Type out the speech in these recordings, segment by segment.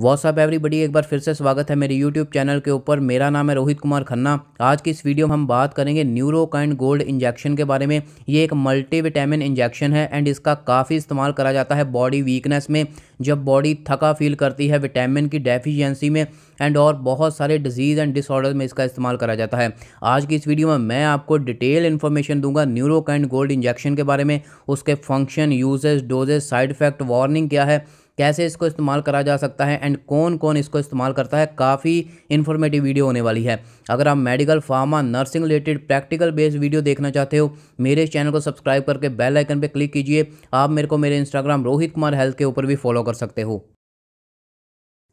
WhatsApp everybody एक बार फिर से स्वागत है मेरे यूट्यूब चैनल के ऊपर मेरा नाम है रोहित कुमार खन्ना आज की इस वीडियो में हम बात करेंगे न्यूरोकाइंड गोल्ड इंजेक्शन के बारे में ये एक मल्टीविटामिन इंजेक्शन है एंड इसका काफ़ी इस्तेमाल करा जाता है बॉडी वीकनेस में जब बॉडी थका फील करती है विटामिन की डेफिशिएंसी में एंड और बहुत सारे डिजीज़ एंड डिसऑर्डर में इसका इस्तेमाल करा जाता है आज की इस वीडियो में मैं आपको डिटेल इन्फॉर्मेशन दूंगा न्यूरोकाइंड गोल्ड इंजेक्शन के बारे में उसके function uses dosages side effect warning क्या है कैसे इसको इस्तेमाल करा जा सकता है एंड कौन कौन इसको इस्तेमाल करता है काफ़ी इन्फॉर्मेटिव वीडियो होने वाली है अगर आप medical pharma nursing related practical based video देखना चाहते हो मेरे चैनल को सब्सक्राइब करके बेल आइकन पर क्लिक कीजिए आप मेरे को मेरे इंस्टाग्राम रोहित कुमार हेल्थ के ऊपर भी फॉलो कर सकते हो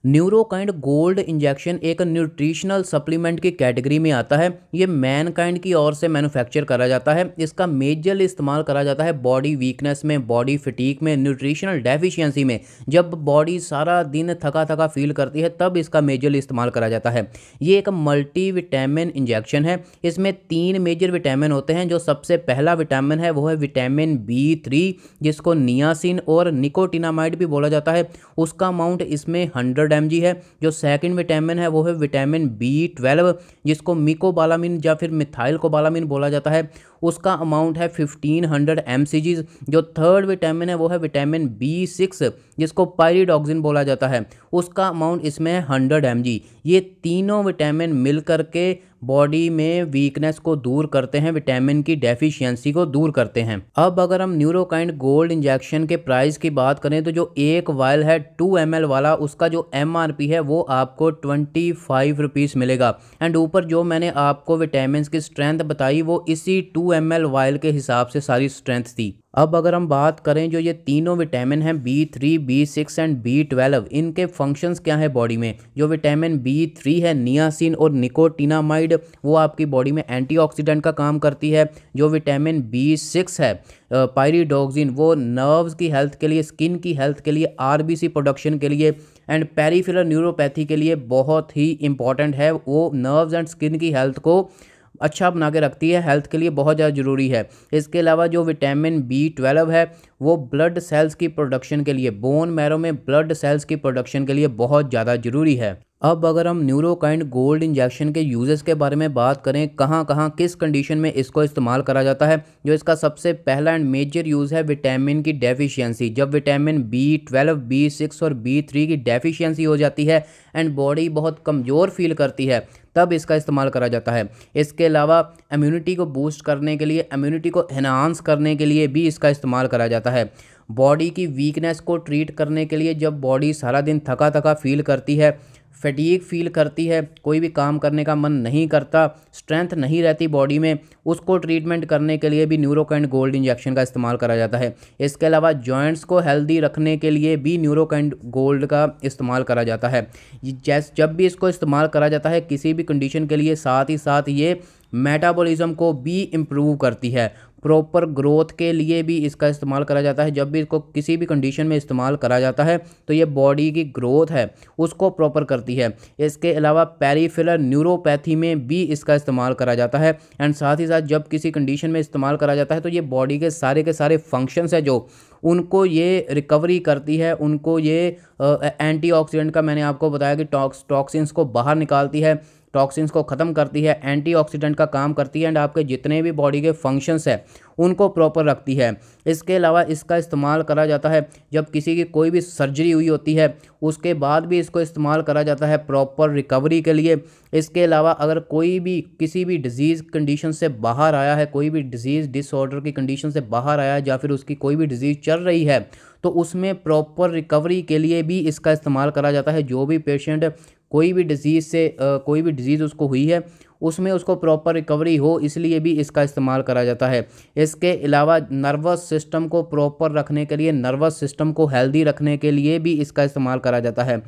न्यूरोकाइंड गोल्ड इंजेक्शन एक न्यूट्रिशनल सप्लीमेंट की कैटेगरी में आता है ये मैनकाइंड की ओर से मैन्युफैक्चर करा जाता है इसका मेजर इस्तेमाल करा जाता है बॉडी वीकनेस में बॉडी फिटीक में न्यूट्रिशनल डेफिशिएंसी में जब बॉडी सारा दिन थका थका फील करती है तब इसका मेजर इस्तेमाल करा जाता है ये एक मल्टी विटामिन इंजेक्शन है इसमें तीन मेजर विटामिन होते हैं जो सबसे पहला विटामिन है वो है विटामिन बी थ्री जिसको नियासिन और निकोटिनामाइड भी बोला जाता है उसका अमाउंट इसमें हंड्रेड एम है जो सेकंड विटामिन है वो है विटामिन बी ट्वेल्व जिसको मिकोबालामिन या फिर मिथाइल कोबालामिन बोला जाता है उसका अमाउंट है फिफ्टीन हंड्रेड एम जो थर्ड विटामिन है वो है विटामिन बी सिक्स जिसको पायरीडॉक्सिन बोला जाता है उसका अमाउंट इसमें है हंड्रेड एम ये तीनों विटामिन मिल करके बॉडी में वीकनेस को दूर करते हैं विटामिन की डेफिशिएंसी को दूर करते हैं अब अगर हम न्यूरोकाइंड गोल्ड इंजेक्शन के प्राइस की बात करें तो जो एक वायल है टू एम वाला उसका जो एम है वो आपको ट्वेंटी फाइव मिलेगा एंड ऊपर जो मैंने आपको विटामिन की स्ट्रेंथ बताई वो इसी टू एम वायल के हिसाब से सारी स्ट्रेंथ थी अब अगर हम बात करें जो ये तीनों विटामिन हैं B three B six and B twelve इनके फंक्शंस क्या है बॉडी में जो विटामिन बी थ्री है नियासिन और निकोटिनामाइड वो आपकी बॉडी में एंटीऑक्सीडेंट का काम करती है जो विटामिन बी सिक्स है पायरीडोक्सिन वो नर्व्स की हेल्थ के लिए स्किन की हेल्थ के लिए आर प्रोडक्शन के लिए एंड पेरीफिलर न्यूरोपैथी के लिए बहुत ही इंपॉर्टेंट है वो नर्व्स एंड स्किन की हेल्थ को अच्छा बना के रखती है हेल्थ के लिए बहुत ज़्यादा ज़रूरी है इसके अलावा जो विटामिन बी ट्वेल्व है वो ब्लड सेल्स की प्रोडक्शन के लिए बोन मैरो में ब्लड सेल्स की प्रोडक्शन के लिए बहुत ज़्यादा ज़रूरी है अब अगर हम न्यूरोकाइंड गोल्ड इंजेक्शन के यूजेस के बारे में बात करें कहाँ कहाँ किस कंडीशन में इसको इस्तेमाल करा जाता है जो इसका सबसे पहला एंड मेजर यूज़ है विटामिन की डेफिशिएंसी जब vitamin B twelve B six और बी थ्री की डेफिशिएंसी हो जाती है एंड बॉडी बहुत कमज़ोर फील करती है तब इसका इस्तेमाल करा जाता है इसके अलावा इम्यूनिटी को बूस्ट करने के लिए इम्यूनिटी को इन्हांस करने के लिए भी इसका इस्तेमाल करा जाता है बॉडी की वीकनेस को ट्रीट करने के लिए जब बॉडी सारा दिन थका थका फील करती है फटीक फील करती है कोई भी काम करने का मन नहीं करता स्ट्रेंथ नहीं रहती बॉडी में उसको ट्रीटमेंट करने के लिए भी न्यूरोकैंड गोल्ड इंजेक्शन का इस्तेमाल करा जाता है इसके अलावा जॉइंट्स को हेल्दी रखने के लिए भी न्यूरोकैंड गोल्ड का इस्तेमाल करा जाता है जैस जब भी इसको इस्तेमाल करा जाता है किसी भी कंडीशन के लिए साथ ही साथ ये मेटाबॉलिज्म को भी इम्प्रूव करती है प्रॉपर ग्रोथ के लिए भी इसका इस्तेमाल करा जाता है जब भी इसको किसी भी कंडीशन में इस्तेमाल करा जाता है तो ये बॉडी की ग्रोथ है उसको प्रॉपर करती है इसके अलावा पेरीफिलर न्यूरोपैथी में भी इसका इस्तेमाल करा जाता है एंड साथ ही साथ जब किसी कंडीशन में इस्तेमाल करा जाता है तो ये बॉडी के सारे के सारे फंक्शंस है जो उनको ये रिकवरी करती है उनको ये एंटीऑक्सीडेंट का मैंने आपको बताया कि टॉक्स टॉक्सिन्स को बाहर निकालती है टॉक्सिन्स को ख़त्म करती है एंटीऑक्सीडेंट का काम करती है एंड आपके जितने भी बॉडी के फंक्शंस है उनको प्रॉपर रखती है इसके अलावा इसका इस्तेमाल करा जाता है जब किसी की कोई भी सर्जरी हुई होती है उसके बाद भी इसको इस्तेमाल करा जाता है प्रॉपर रिकवरी के लिए इसके अलावा अगर कोई भी किसी भी डिज़ीज़ कंडीशन से बाहर आया है कोई भी डिज़ीज़ डिसऑर्डर की कंडीशन से बाहर आया है या फिर उसकी कोई भी डिज़ीज़ चल रही है तो उसमें प्रॉपर रिकवरी के लिए भी इसका इस्तेमाल करा जाता है जो भी पेशेंट कोई भी डिजीज़ से कोई भी डिजीज़ उसको हुई है उसमें उसको प्रॉपर रिकवरी हो इसलिए भी इसका इस्तेमाल करा जाता है इसके अलावा नर्वस सिस्टम को प्रॉपर रखने के लिए नर्वस सिस्टम को हेल्दी रखने के लिए भी इसका इस्तेमाल करा जाता है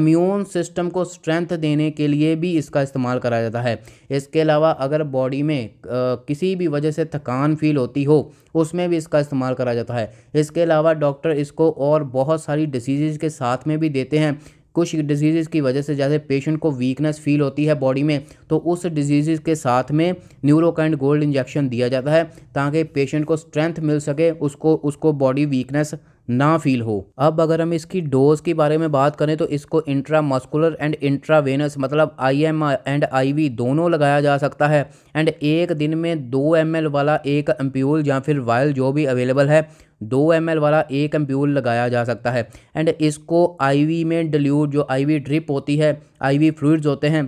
इम्यून सिस्टम को स्ट्रेंथ देने के लिए भी इसका इस्तेमाल करा जाता है इसके अलावा अगर बॉडी में किसी भी वजह से थकान फील होती हो उसमें भी इसका इस्तेमाल करा जाता है इसके अलावा डॉक्टर इसको और बहुत सारी डिसीज़ के साथ में भी देते हैं कुछ डिजीज़ की वजह से जैसे पेशेंट को वीकनेस फील होती है बॉडी में तो उस डिजीज़ के साथ में न्यूरोकाइंड गोल्ड इंजेक्शन दिया जाता है ताकि पेशेंट को स्ट्रेंथ मिल सके उसको उसको बॉडी वीकनेस ना फील हो अब अगर हम इसकी डोज के बारे में बात करें तो इसको इंट्रा मस्कुलर एंड इंट्रावेनस मतलब आई एम एंड आईवी दोनों लगाया जा सकता है एंड एक दिन में दो एम वाला एक एम्प्यूल या फिर वायल जो भी अवेलेबल है दो एम वाला एक एम्प्यूल लगाया जा सकता है एंड इसको आई में डिल्यूट जो आई ड्रिप होती है वी फ्लूड्स होते हैं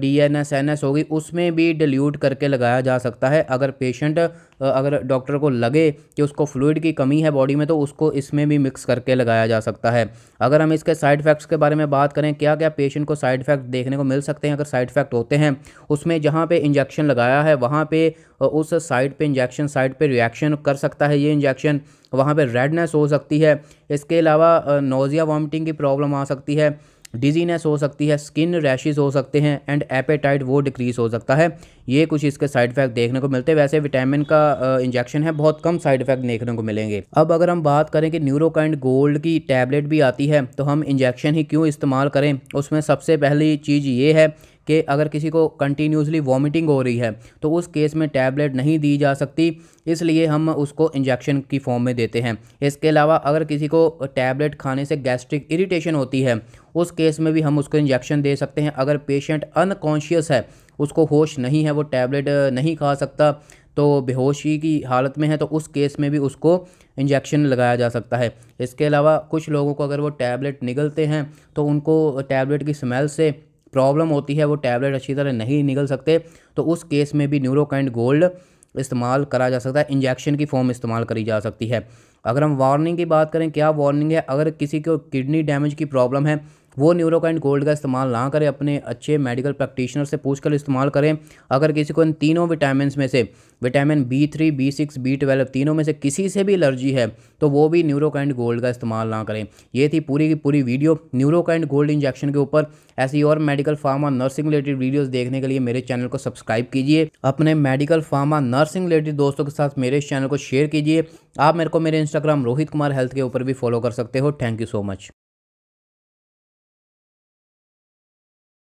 D N S N S होगी उसमें भी डिल्यूट करके लगाया जा सकता है अगर पेशेंट अगर डॉक्टर को लगे कि उसको फ्लूड की कमी है बॉडी में तो उसको इसमें भी मिक्स करके लगाया जा सकता है अगर हम इसके साइड इफेक्ट्स के बारे में बात करें क्या क्या पेशेंट को साइड इफेक्ट देखने को मिल सकते हैं अगर साइड इफेक्ट होते हैं उसमें जहाँ पे इंजेक्शन लगाया है वहाँ पे उस साइड पे इंजेक्शन साइड पे रिएक्शन कर सकता है ये इंजेक्शन वहाँ पर रेडनेस हो सकती है इसके अलावा नोज़िया वॉमिटिंग की प्रॉब्लम आ सकती है डिजीनेस हो सकती है स्किन रैशेज हो सकते हैं एंड एपेटाइट वो डिक्रीज़ हो सकता है ये कुछ इसके साइड इफेक्ट देखने को मिलते हैं वैसे विटामिन का इंजेक्शन है बहुत कम साइड इफेक्ट देखने को मिलेंगे अब अगर हम बात करें कि न्यूरोकाइंड गोल्ड की टैबलेट भी आती है तो हम इंजेक्शन ही क्यों इस्तेमाल करें उसमें सबसे पहली चीज़ ये है कि अगर किसी को कंटिन्यूसली वॉमिटिंग हो रही है तो उस केस में टैबलेट नहीं दी जा सकती इसलिए हम उसको इंजेक्शन की फॉर्म में देते हैं इसके अलावा अगर किसी को टैबलेट खाने से गैस्ट्रिक इरीटेशन होती है उस केस में भी हम उसको इंजेक्शन दे सकते हैं अगर पेशेंट अनकॉन्शियस है उसको होश नहीं है वो टैबलेट नहीं खा सकता तो बेहोशी की हालत में है तो उस केस में भी उसको इंजेक्शन लगाया जा सकता है इसके अलावा कुछ लोगों को अगर वो टैबलेट निगलते हैं तो उनको टैबलेट की स्मेल से प्रॉब्लम होती है वो टैबलेट अच्छी तरह नहीं निकल सकते तो उस केस में भी न्यूरोकाइंड गोल्ड इस्तेमाल करा जा सकता है इंजेक्शन की फॉर्म इस्तेमाल करी जा सकती है अगर हम वार्निंग की बात करें क्या वार्निंग है अगर किसी को किडनी डैमेज की प्रॉब्लम है वो न्यूरोकाइंड गोल्ड का इस्तेमाल ना करें अपने अच्छे मेडिकल प्रैक्टिशनर से पूछ कर इस्तेमाल करें अगर किसी को इन तीनों विटामिन में से vitamin B three B six B twelve तीनों में से किसी से भी एलर्जी है तो वो भी न्यूरोकाइंड गोल्ड का इस्तेमाल ना करें ये थी पूरी की पूरी वीडियो न्यूरोकाइंड गोल्ड इंजेक्शन के ऊपर ऐसी और medical pharma nursing related videos देखने के लिए मेरे चैनल को सब्सक्राइब कीजिए अपने मेडिकल फार्मा नर्सिंग रिलेटेड दोस्तों के साथ मेरे चैनल को शेयर कीजिए आप मेरे को मेरे इंस्टाग्राम रोहित कुमार हेल्थ के ऊपर भी फॉलो कर सकते हो थैंक यू सो मच